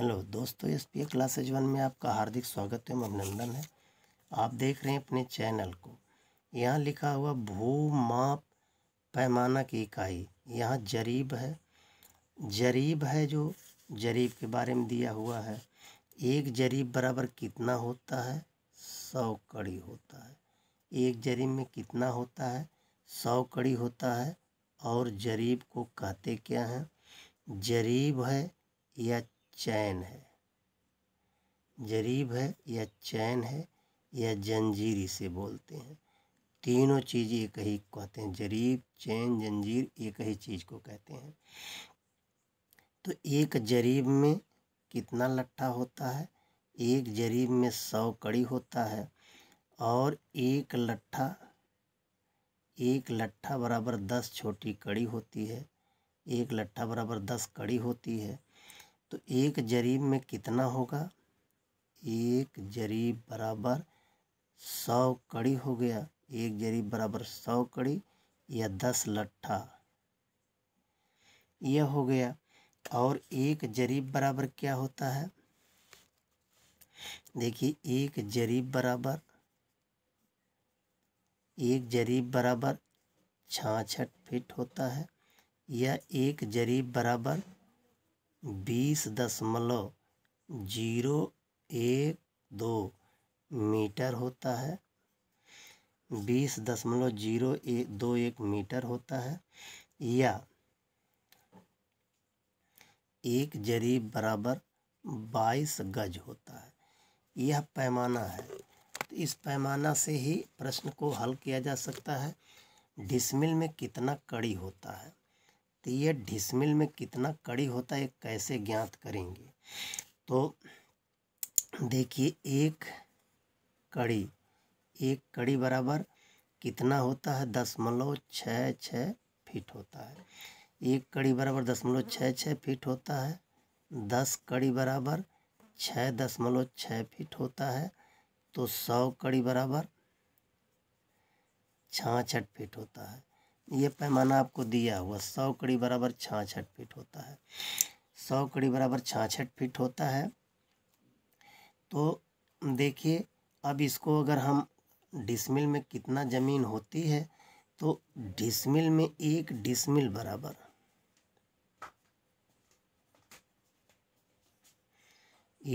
hello दोस्तों S P A classes one में आपका हार्दिक स्वागत एवं अभिनंदन है आप देख रहे हैं अपने चैनल को यहाँ लिखा हुआ भू माप पैमाना की इकाई यहाँ जरीब है जरीब है जो जरीब के बारे में दिया हुआ है एक जरीब बराबर कितना होता है सौ कड़ी होता है एक जरीब में कितना होता है सौ कड़ी होता है और जरीब को कहते क्या हैं जरीब है या चैन है जरीब है या चैन है या जंजीर इसे बोलते हैं तीनों चीज़ एक ही कहते हैं जरीब चैन जंजीर एक ही चीज़ को कहते हैं तो एक जरीब में कितना लट्ठा होता है एक जरीब में सौ कड़ी होता है और एक लट्ठा एक लट्ठा बराबर दस छोटी कड़ी होती है एक लट्ठा बराबर दस कड़ी होती है तो एक जरीब में कितना होगा एक जरीब बराबर सौ कड़ी हो गया एक जरीब बराबर सौ कड़ी या दस लट्ठा यह हो गया और एक जरीब बराबर क्या होता है देखिए एक जरीब बराबर एक जरीब बराबर छाछठ फिट होता है या एक जरीब बराबर बीस दशमलव जीरो एक दो मीटर होता है बीस दशमलव जीरो एक दो एक मीटर होता है या एक जरीब बराबर बाईस गज होता है यह पैमाना है तो इस पैमाना से ही प्रश्न को हल किया जा सकता है डिसमिल में कितना कड़ी होता है तो ये ढिसमिल में कितना कड़ी होता है कैसे ज्ञात करेंगे तो देखिए एक कड़ी एक कड़ी बराबर कितना होता है दसमलव छः छः फीट होता है एक कड़ी बराबर दसमलव छः छः फीट होता है दस कड़ी बराबर छः दसमलव छः फीट होता है तो सौ कड़ी बराबर छाछठ फीट होता है ये पैमाना आपको दिया हुआ सौ कड़ी बराबर छाछठ फीट होता है सौ कड़ी बराबर छाछठ फीट होता है तो देखिए अब इसको अगर हम डिसमिल में कितना ज़मीन होती है तो डिसमिल में एक डिसमिल बराबर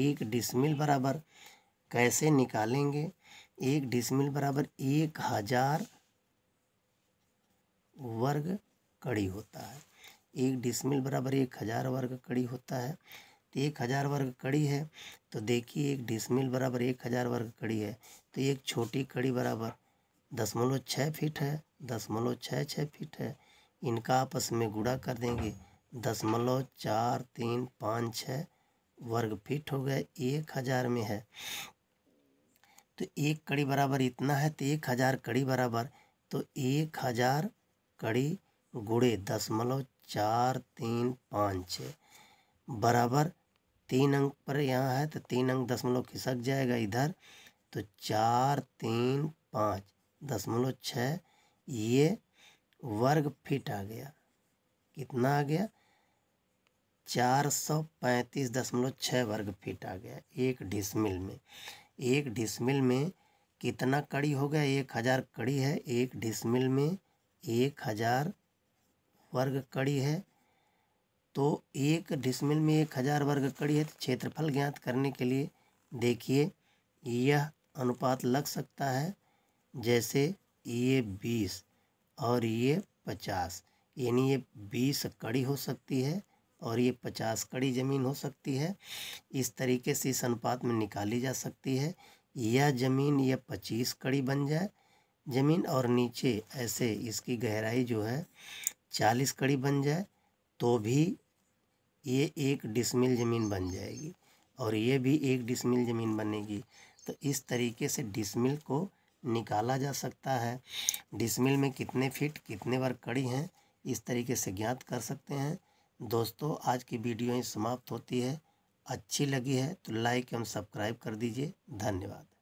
एक डिसमिल बराबर कैसे निकालेंगे एक डिसमिल बराबर एक हज़ार वर्ग कड़ी होता है एक डिसमिल बराबर एक हज़ार वर्ग कड़ी होता है तो एक हज़ार वर्ग कड़ी है तो देखिए एक डिसमिल बराबर एक हज़ार वर्ग कड़ी है तो एक छोटी कड़ी बराबर दसमलव छः फीट है दसमलव छः छः फीट है इनका आपस में गुड़ा कर देंगे दसमलव चार तीन पाँच छः वर्ग फीट हो गए एक हज़ार में है तो एक कड़ी बराबर इतना है तो एक हज़ार कड़ी बराबर तो एक हज़ार कड़ी गुड़े दशमलव चार तीन पाँच छः बराबर तीन अंक पर यहाँ है तो तीन अंक दशमलव खिसक जाएगा इधर तो चार तीन पाँच दशमलव छः ये वर्ग फीट आ गया कितना आ गया चार सौ पैंतीस दशमलव छः वर्ग फीट आ गया एक डिसमिल में एक डिसमिल में कितना कड़ी हो गया एक हज़ार कड़ी है एक डिसमिल में एक हज़ार वर्ग कड़ी है तो एक डिसमिल में एक हज़ार वर्ग कड़ी है तो क्षेत्रफल ज्ञात करने के लिए देखिए यह अनुपात लग सकता है जैसे ये बीस और ये पचास यानी ये बीस कड़ी हो सकती है और ये पचास कड़ी ज़मीन हो सकती है इस तरीके से इस अनुपात में निकाली जा सकती है यह ज़मीन यह पच्चीस कड़ी बन जाए ज़मीन और नीचे ऐसे इसकी गहराई जो है चालीस कड़ी बन जाए तो भी ये एक डिसमिल ज़मीन बन जाएगी और ये भी एक डिसमिल ज़मीन बनेगी तो इस तरीके से डिसमिल को निकाला जा सकता है डिसमिल में कितने फीट कितने बार कड़ी हैं इस तरीके से ज्ञात कर सकते हैं दोस्तों आज की वीडियो ही समाप्त होती है अच्छी लगी है तो लाइक एवं सब्सक्राइब कर दीजिए धन्यवाद